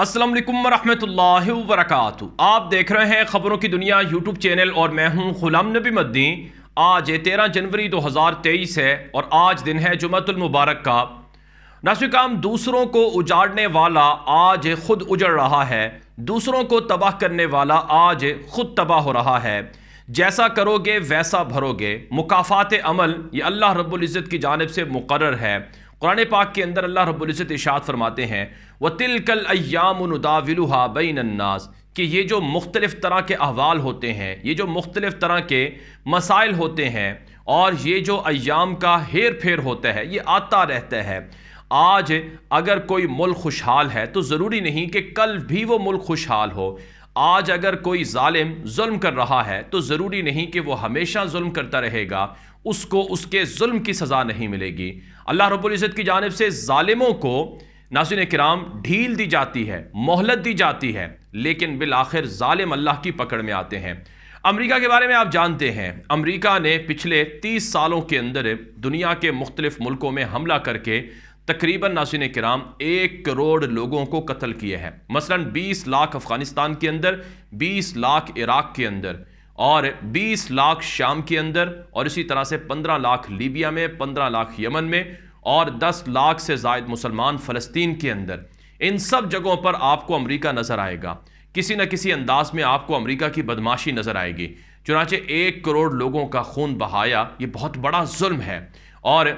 असलम वरम्ह वरक आप देख रहे हैं ख़बरों की दुनिया यूट्यूब चैनल और मैं हूं गुलाम नबी मद्दीन आज तेरह जनवरी 2023 है और आज दिन है जुमतुलमबारक का नाशिकाम दूसरों को उजाड़ने वाला आज खुद उजड़ रहा है दूसरों को तबाह करने वाला आज खुद तबाह हो रहा है जैसा करोगे वैसा भरोगे मुकाफात अमल ये अल्लाह रबुल्जत की जानब से मुकर है कुरान पाक के अंदर अल्लाह रब्ज़त इशात फरमाते हैं व तिलकल अयामदाविलहा बन्नास कि ये जो मुख्तलिफ़ तरह के अहवाल होते हैं ये जो मुख्तलिफ़ तरह के मसाइल होते हैं और ये जो अयाम का हेर फेर होता है ये आता रहता है आज अगर कोई मुल्क खुशहाल है तो ज़रूरी नहीं कि कल भी वो मुल्क खुशहाल हो आज अगर कोई ालिम जुल्म कर रहा है तो ज़रूरी नहीं कि वो हमेशा जुल्म करता रहेगा उसको उसके जुल्म की सज़ा नहीं मिलेगी अल्लाह रब्ज़त की जानब से ालिमों को नासिन कराम ढील दी जाती है मोहलत दी जाती है लेकिन बिल आखिर ालिम अल्लाह की पकड़ में आते हैं अमरीका के बारे में आप जानते हैं अमरीका ने पिछले तीस सालों के अंदर दुनिया के मुख्तलिफ मुल्कों में हमला करके तकरीबन नासिन कराम एक करोड़ लोगों को कत्ल किए हैं मसलन बीस लाख अफ़गानिस्तान के अंदर बीस लाख इराक़ के अंदर और 20 लाख शाम के अंदर और इसी तरह से 15 लाख लीबिया में 15 लाख यमन में और 10 लाख से जायद मुसलमान फ़लस्तीन के अंदर इन सब जगहों पर आपको अमेरिका नज़र आएगा किसी न किसी अंदाज में आपको अमेरिका की बदमाशी नज़र आएगी चुनाचे एक करोड़ लोगों का खून बहाया ये बहुत बड़ा जुल्म है और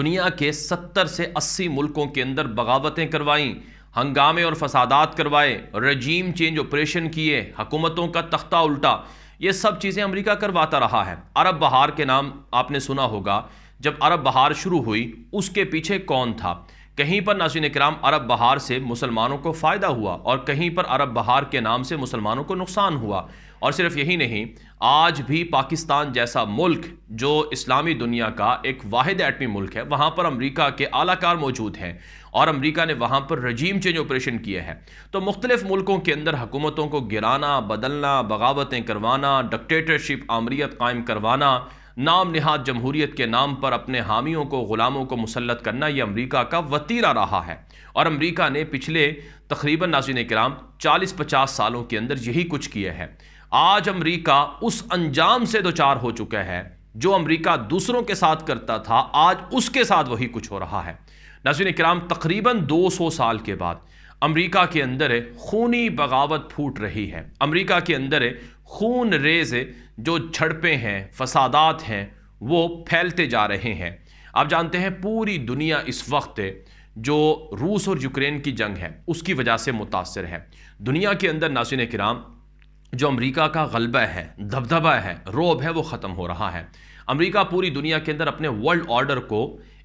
दुनिया के सत्तर से अस्सी मुल्कों के अंदर बगावतें करवाई हंगामे और फसादात करवाए रजीम चेंज ऑपरेशन किए हकूमतों का तख्ता उल्टा ये सब चीज़ें अमेरिका करवाता रहा है अरब बहार के नाम आपने सुना होगा जब अरब बहार शुरू हुई उसके पीछे कौन था कहीं पर नाजिन कराम अरब बहार से मुसलमानों को फ़ायदा हुआ और कहीं पर अरब बहार के नाम से मुसलमानों को नुकसान हुआ और सिर्फ यही नहीं आज भी पाकिस्तान जैसा मुल्क जो इस्लामी दुनिया का एक वाद एटमी मुल्क है वहाँ पर अमरीका के आलाकार मौजूद हैं और अमरीका ने वहाँ पर रजीम चेंज ऑपरेशन किए हैं तो मुख्तलिफ़ मुल्कों के अंदर हुकूमतों को गिराना बदलना बगावतें करवाना डिक्टेटरशिप आमरीत कायम करवाना नाम नहाद जमहूरीत के नाम पर अपने हामियों को ग़ुलामों को मुसलत करना यह अमरीका का वतीरा रहा है और अमरीका ने पिछले तकरीबन नाजिन कराम चालीस पचास सालों के अंदर यही कुछ किया है आज अमेरिका उस अंजाम से दो चार हो चुका है जो अमेरिका दूसरों के साथ करता था आज उसके साथ वही कुछ हो रहा है नाजिन कराम तकरीबन 200 साल के बाद अमेरिका के अंदर खूनी बगावत फूट रही है अमेरिका के अंदर खून रेज जो झड़पें हैं फसादात हैं वो फैलते जा रहे हैं आप जानते हैं पूरी दुनिया इस वक्त जो रूस और यूक्रेन की जंग है उसकी वजह से मुतासर है दुनिया के अंदर नासिन कराम जो अमेरिका का गलबा है दबदबा है रोब है वो ख़त्म हो रहा है अमेरिका पूरी दुनिया के अंदर अपने वर्ल्ड ऑर्डर को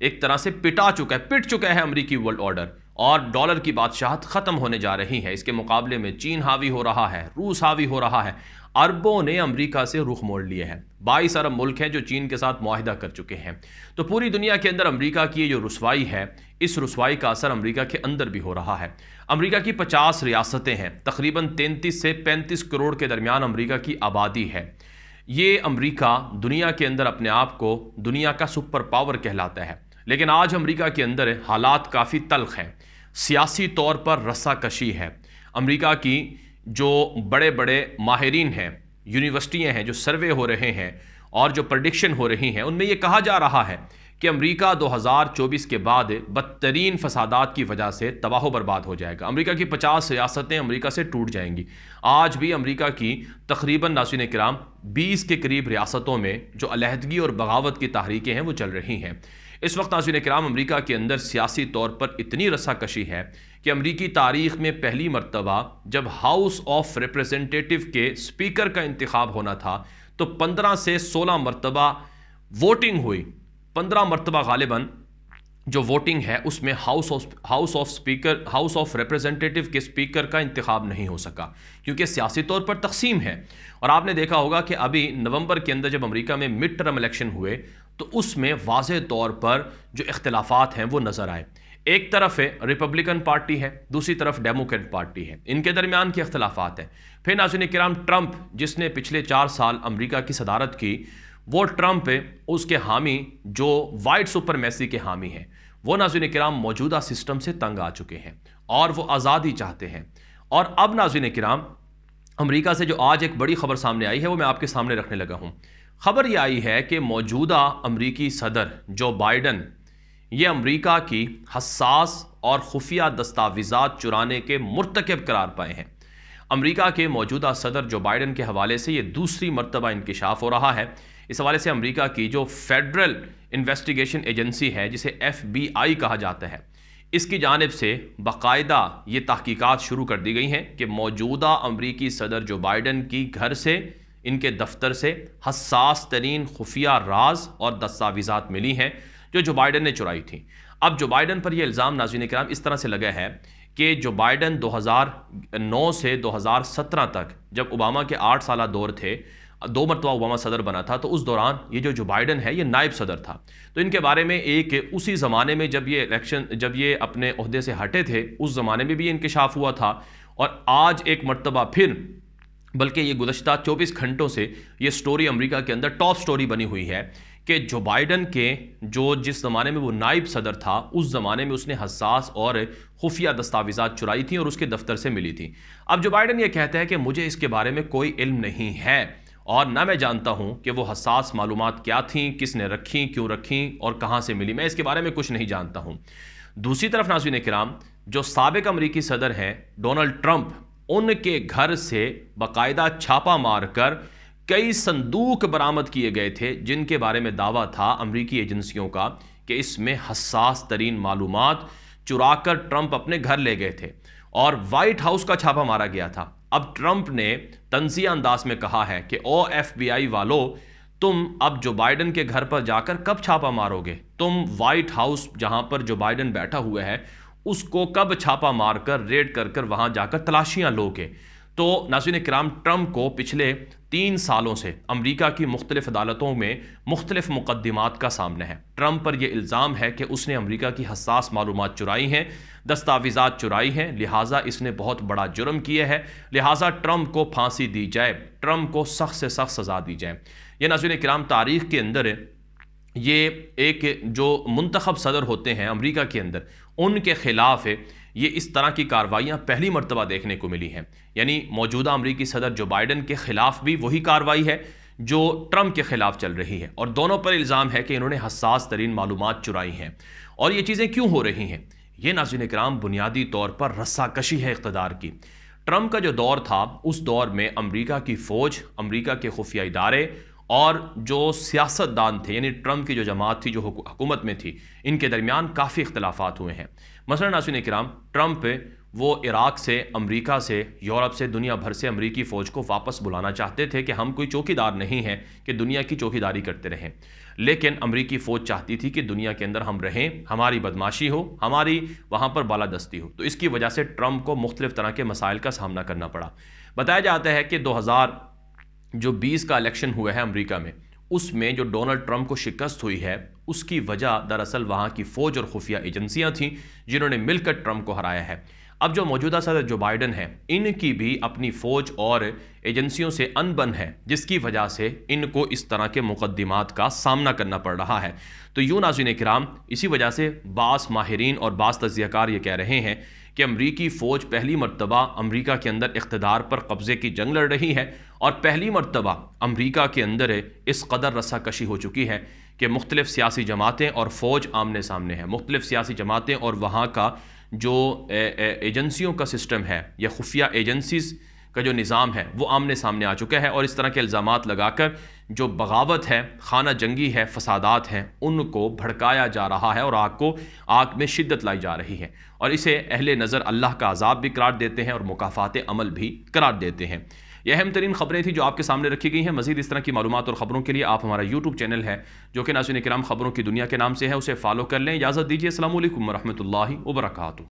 एक तरह से पिटा चुका है पिट चुका है अमेरिकी वर्ल्ड ऑर्डर और डॉलर की बादशाहत ख़त्म होने जा रही है इसके मुकाबले में चीन हावी हो रहा है रूस हावी हो रहा है अरबों ने अमेरिका से रुख मोड़ लिए हैं बाईस अरब मुल्क हैं जो चीन के साथ माहिदा कर चुके हैं तो पूरी दुनिया के अंदर अमेरिका की जो रसवाई है इस रसवाई का असर अमेरिका के अंदर भी हो रहा है अमेरिका की पचास रियासतें हैं तकरीबन तैंतीस से पैंतीस करोड़ के दरमियान अमरीका की आबादी है ये अमरीका दुनिया के अंदर अपने आप को दुनिया का सुपर पावर कहलाता है लेकिन आज अमेरिका के अंदर हालात काफ़ी तलख हैं सियासी तौर पर रस्साकशी है अमेरिका की जो बड़े बड़े माहरीन हैं यूनिवर्सिटियाँ हैं जो सर्वे हो रहे हैं और जो प्रडिक्शन हो रही हैं उनमें ये कहा जा रहा है कि अमेरिका 2024 के बाद बदतरीन फसादात की वजह से तबाह बर्बाद हो जाएगा अमेरिका की 50 रियासतें अमेरिका से टूट जाएंगी आज भी अमेरिका की तकरीबन नासिन कराम 20 के करीब रियासतों में जो अलहदगी और बगावत की तहरीकें हैं वो चल रही हैं इस वक्त नासिन कराम अमरीका के अंदर सियासी तौर पर इतनी कशी है कि अमरीकी तारीख में पहली मरतबा जब हाउस ऑफ रिप्रजेंटेटिव के स्पीकर का इंतखब होना था तो पंद्रह से सोलह मरतबा वोटिंग हुई पंद्रह मरतबा गालिबा जो वोटिंग है उसमें house of house of speaker house of representative के स्पीकर का इंतखब नहीं हो सका क्योंकि सियासी तौर पर तकसीम है और आपने देखा होगा कि अभी नवंबर के अंदर जब अमेरिका में मिड टर्म इलेक्शन हुए तो उसमें वाज तौर पर जो इख्तलाफात हैं वो नज़र आए एक तरफ है रिपब्लिकन पार्टी है दूसरी तरफ डेमोक्रेट पार्टी है इनके दरमियान के अख्तलाफात हैं फिर नाजिन कराम ट्रंप जिसने पिछले चार साल अमरीका की सदारत की वो ट्रंप उसके हामी जो वाइट सुपर मैसी के हामी हैं वो नाजिन कराम मौजूदा सिस्टम से तंग आ चुके हैं और वो आज़ादी चाहते हैं और अब नाजिन कराम अमरीका से जो आज एक बड़ी खबर सामने आई है वो मैं आपके सामने रखने लगा हूँ खबर ये आई है कि मौजूदा अमरीकी सदर जो बाइडन ये अमरीका की हसास और खुफिया दस्तावेज़ा चुराने के मरतकब करार पाए हैं अमरीका के मौजूदा सदर जो बाइडन के हवाले से ये दूसरी मरतबा इंकशाफ हो रहा है इस हवाले से अमरीका की जो फेडरल इन्वेस्टिगेशन एजेंसी है जिसे एफ बी आई कहा जाता है इसकी जानब से बाकायदा ये तहकीकत शुरू कर दी गई हैं कि मौजूदा अमरीकी सदर जो बाइडन की घर से इनके दफ्तर से हसास तरीन खुफिया राज और दस्तावीज़ात मिली हैं जो जो बाइडन ने चुराई थी अब जो बाइडन पर यह इल्ज़ाम नाजिन कराम इस तरह से लगा है कि जो बाइडन 2009 से 2017 तक जब ओबामा के आठ साल दौर थे दो मरतबा ओबामा सदर बना था तो उस दौरान ये जो जो बाइडन है ये नायब सदर था तो इनके बारे में एक उसी ज़माने में जब ये इलेक्शन जब ये अपने अहदे से हटे थे उस ज़माने में भी इंकशाफ हुआ था और आज एक मरतबा फिर बल्कि ये गुजशत चौबीस घंटों से ये स्टोरी अमेरिका के अंदर टॉप स्टोरी बनी हुई है कि जो बाइडन के जो जिस ज़माने में वो नायब सदर था उस ज़माने में उसने हसास और खुफिया दस्तावेज़ा चुराई थी और उसके दफ्तर से मिली थी अब जो बाइडन ये कहता है कि मुझे इसके बारे में कोई इल्म नहीं है और ना मैं जानता हूँ कि वो हसास मालूम क्या थी किसने रखी क्यों रखी और कहाँ से मिली मैं इसके बारे में कुछ नहीं जानता हूँ दूसरी तरफ नाजिन कराम जो सबक अमरीकी सदर हैं डोनल्ड ट्रंप उनके घर से बाकायदा छापा मार कर कई संदूक बरामद किए गए थे जिनके बारे में दावा था अमरीकी एजेंसियों का कि इसमें हसास तरीन मालूम चुराकर ट्रंप अपने घर ले गए थे और वाइट हाउस का छापा मारा गया था अब ट्रंप ने तंजिया अंदाज में कहा है कि ओ एफ बी आई वालों तुम अब जो बाइडन के घर पर जाकर कब छापा मारोगे तुम वाइट हाउस जहां पर जो बाइडन बैठा हुआ है उसको कब छापा मारकर रेड कर कर वहां जाकर तलाशियां लोगे तो नासिन कराम ट्रंप को पिछले तीन सालों से अमरीका की मुख्तलिफ अदालतों में मुख्तलिफ मुकदमात का सामना है ट्रंप पर यह इल्ज़ाम है कि उसने अमरीका की हसास मालूम चुराई हैं दस्तावेज़ा चुराई हैं लिहाजा इसने बहुत बड़ा जुर्म किया है लिहाजा ट्रंप को फांसी दी जाए ट्रंप को सख्त से सख्त सज़ा दी जाए यह नजर कराम तारीख के अंदर ये एक जो मंतखब सदर होते हैं अमरीका के अंदर उनके ख़िलाफ़ ये इस तरह की कार्रवाइयाँ पहली मरतबा देखने को मिली हैं यानी मौजूदा अमरीकी सदर जो बाइडन के ख़िलाफ़ भी वही कार्रवाई है जो ट्रंप के ख़िलाफ़ चल रही है और दोनों पर इल्ज़ाम है कि इन्होंने हसास तरीन मालूम चुराई हैं और ये चीज़ें क्यों हो रही हैं ये नाजिन कराम बुनियादी तौर पर रस्साकशी है इकतदार की ट्रंप का जो दौर था उस दौर में अमरीका की फ़ौज अमरीका के खुफिया इदारे और जो सियासतदान थे यानी ट्रंप की जो जमात थी जो हुकूमत में थी इनके दरमियान काफ़ी इख्तलाफा हुए हैं मसला नासन कराम ट्रंप वो इराक से अमेरिका से यूरोप से दुनिया भर से अमेरिकी फ़ौज को वापस बुलाना चाहते थे कि हम कोई चौकीदार नहीं हैं कि दुनिया की चौकीदारी करते रहें लेकिन अमेरिकी फ़ौज चाहती थी कि दुनिया के अंदर हम रहें हमारी बदमाशी हो हमारी वहाँ पर बालादस्ती हो तो इसकी वजह से ट्रंप को मुख्तलिफ़ तरह के मसाइल का सामना करना पड़ा बताया जाता है कि दो हज़ार जो बीस का इलेक्शन हुआ है अमरीका में उसमें जो डोनाल्ड ट्रंप को शिकस्त हुई है उसकी वजह दरअसल वहाँ की फ़ौज और खुफिया एजेंसियाँ थीं जिन्होंने मिलकर ट्रंप को हराया है अब जो मौजूदा सदर जो बाइडन है इनकी भी अपनी फ़ौज और एजेंसियों से अनबन है जिसकी वजह से इनको इस तरह के मुकदमात का सामना करना पड़ रहा है तो यूँ नाजिन कराम इसी वजह से बास माहरीन और बास तजियाकार ये कह रहे हैं कि अमरीकी फ़ौज पहली मरतबा अमरीका के अंदर इकतदार पर कब्ज़े की जंग लड़ रही है और पहली मरतबा अमरीका के अंदर इस कदर रसाकशी हो चुकी है कि मुख्तलिफ़ सियासी जमातें और फ़ौज आमने सामने हैं मुख्तलिफ़ सियासी जमातें और वहाँ का जो एजेंसीयों का सिस्टम है या खुफिया एजेंसीज़ का जो निज़ाम है वो आमने सामने आ चुका है और इस तरह के इल्ज़ाम लगाकर जो बगावत है खाना जंगी है फसादात हैं उनको भड़काया जा रहा है और आग को आग में शिद्दत लाई जा रही है और इसे अहल नज़र अल्लाह का अजाब भी करार देते हैं और मुकाफ़ात अमल भी करार देते हैं यह अहम तरीन खबरें थी जो आपके सामने रखी गई हैं मजीद इस तरह की मालूम और ख़बरों के लिए आप हमारा यूट्यूब चैनल है जो कि नासिन कराम खबरों की दुनिया के नाम से है उसे फॉलो कर लें इजाज़त दीजिए असल वरहमल वर्का